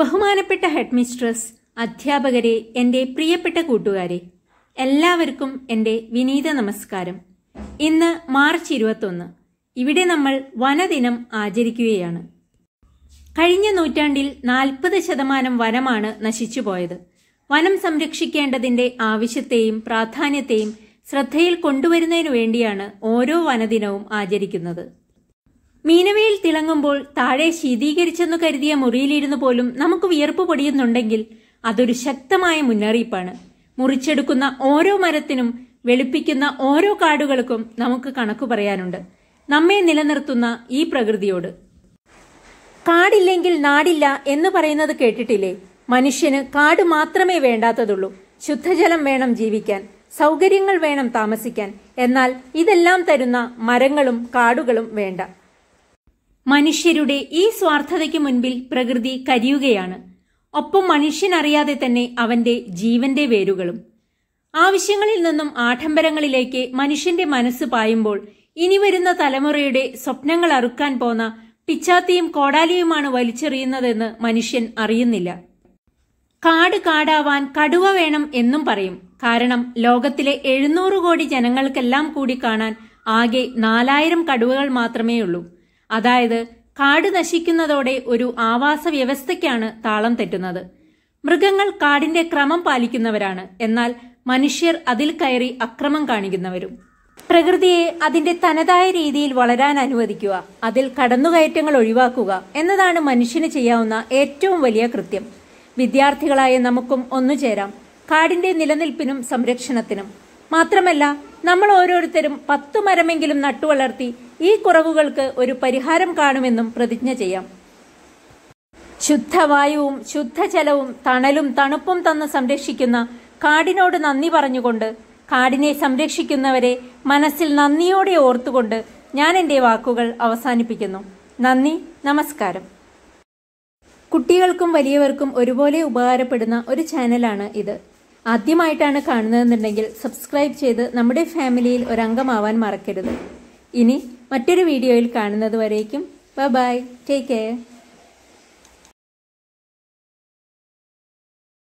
ബഹുമാനപ്പെട്ട ഹെഡ്മിസ്ട്രസ് അധ്യാപകരെ എൻ്റെ പ്രിയപ്പെട്ട കൂട്ടുകാരെ എല്ലാവർക്കും എൻ്റെ വിനീത നമസ്കാരം ഇന്ന് മാർച്ച് ഇരുപത്തൊന്ന് ഇവിടെ നമ്മൾ വനദിനം ആചരിക്കുകയാണ് കഴിഞ്ഞ നൂറ്റാണ്ടിൽ നാൽപ്പത് ശതമാനം വനമാണ് നശിച്ചുപോയത് വനം സംരക്ഷിക്കേണ്ടതിൻ്റെ ആവശ്യത്തെയും പ്രാധാന്യത്തെയും ശ്രദ്ധയിൽ കൊണ്ടുവരുന്നതിനു വേണ്ടിയാണ് ഓരോ വനദിനവും ആചരിക്കുന്നത് മീനവയിൽ തിളങ്ങുമ്പോൾ താഴെ ശീതീകരിച്ചെന്നു കരുതിയ മുറിയിലിരുന്ന് പോലും നമുക്ക് വിയർപ്പ് പൊടിയുന്നുണ്ടെങ്കിൽ അതൊരു ശക്തമായ മുന്നറിയിപ്പാണ് മുറിച്ചെടുക്കുന്ന ഓരോ മരത്തിനും വെളുപ്പിക്കുന്ന ഓരോ കാടുകൾക്കും നമുക്ക് കണക്കു പറയാനുണ്ട് നമ്മെ നിലനിർത്തുന്ന ഈ പ്രകൃതിയോട് കാടില്ലെങ്കിൽ നാടില്ല എന്ന് പറയുന്നത് കേട്ടിട്ടില്ലേ മനുഷ്യന് കാട് മാത്രമേ വേണ്ടാത്തതുള്ളൂ ശുദ്ധജലം വേണം ജീവിക്കാൻ സൗകര്യങ്ങൾ വേണം താമസിക്കാൻ എന്നാൽ ഇതെല്ലാം തരുന്ന മരങ്ങളും കാടുകളും വേണ്ട മനുഷ്യരുടെ ഈ സ്വാർത്ഥതയ്ക്ക് മുൻപിൽ പ്രകൃതി കരിയുകയാണ് ഒപ്പം മനുഷ്യനറിയാതെ തന്നെ അവന്റെ ജീവന്റെ വേരുകളും ആവശ്യങ്ങളിൽ നിന്നും ആഡംബരങ്ങളിലേക്ക് മനുഷ്യന്റെ മനസ്സ് പായുമ്പോൾ ഇനി വരുന്ന തലമുറയുടെ സ്വപ്നങ്ങൾ അറുക്കാൻ പോന്ന പിച്ചാത്തിയും കോടാലിയുമാണ് വലിച്ചെറിയുന്നതെന്ന് മനുഷ്യൻ അറിയുന്നില്ല കാട് കാടാവാൻ കടുവ വേണം എന്നും പറയും കാരണം ലോകത്തിലെ എഴുന്നൂറ് കോടി ജനങ്ങൾക്കെല്ലാം കൂടി കാണാൻ ആകെ നാലായിരം കടുവകൾ മാത്രമേ ഉള്ളൂ അതായത് കാട് നശിക്കുന്നതോടെ ഒരു ആവാസ വ്യവസ്ഥയ്ക്കാണ് താളം തെറ്റുന്നത് മൃഗങ്ങൾ കാടിന്റെ ക്രമം പാലിക്കുന്നവരാണ് എന്നാൽ മനുഷ്യർ അതിൽ കയറി അക്രമം കാണിക്കുന്നവരും പ്രകൃതിയെ അതിന്റെ തനതായ രീതിയിൽ വളരാൻ അനുവദിക്കുക അതിൽ കടന്നുകയറ്റങ്ങൾ ഒഴിവാക്കുക എന്നതാണ് മനുഷ്യന് ചെയ്യാവുന്ന ഏറ്റവും വലിയ കൃത്യം വിദ്യാർത്ഥികളായ നമുക്കും ഒന്നു ചേരാം കാടിന്റെ നിലനിൽപ്പിനും സംരക്ഷണത്തിനും മാത്രമല്ല നമ്മൾ ഓരോരുത്തരും പത്തു മരമെങ്കിലും നട്ടുവളർത്തി ഈ കുറവുകൾക്ക് ഒരു പരിഹാരം കാണുമെന്നും പ്രതിജ്ഞ ചെയ്യാം ശുദ്ധവായുവും ശുദ്ധജലവും തണലും തണുപ്പും തന്ന് സംരക്ഷിക്കുന്ന കാടിനോട് നന്ദി പറഞ്ഞുകൊണ്ട് കാടിനെ സംരക്ഷിക്കുന്നവരെ മനസ്സിൽ നന്ദിയോടെ ഓർത്തുകൊണ്ട് ഞാൻ എൻ്റെ വാക്കുകൾ അവസാനിപ്പിക്കുന്നു നന്ദി നമസ്കാരം കുട്ടികൾക്കും വലിയവർക്കും ഒരുപോലെ ഉപകാരപ്പെടുന്ന ഒരു ചാനലാണ് ഇത് ആദ്യമായിട്ടാണ് കാണുന്നതെന്നുണ്ടെങ്കിൽ സബ്സ്ക്രൈബ് ചെയ്ത് നമ്മുടെ ഫാമിലിയിൽ ഒരംഗമാവാൻ മറക്കരുത് ഇനി മറ്റൊരു വീഡിയോയിൽ കാണുന്നത് വരേക്കും ബൈ ടേക്ക് കെയർ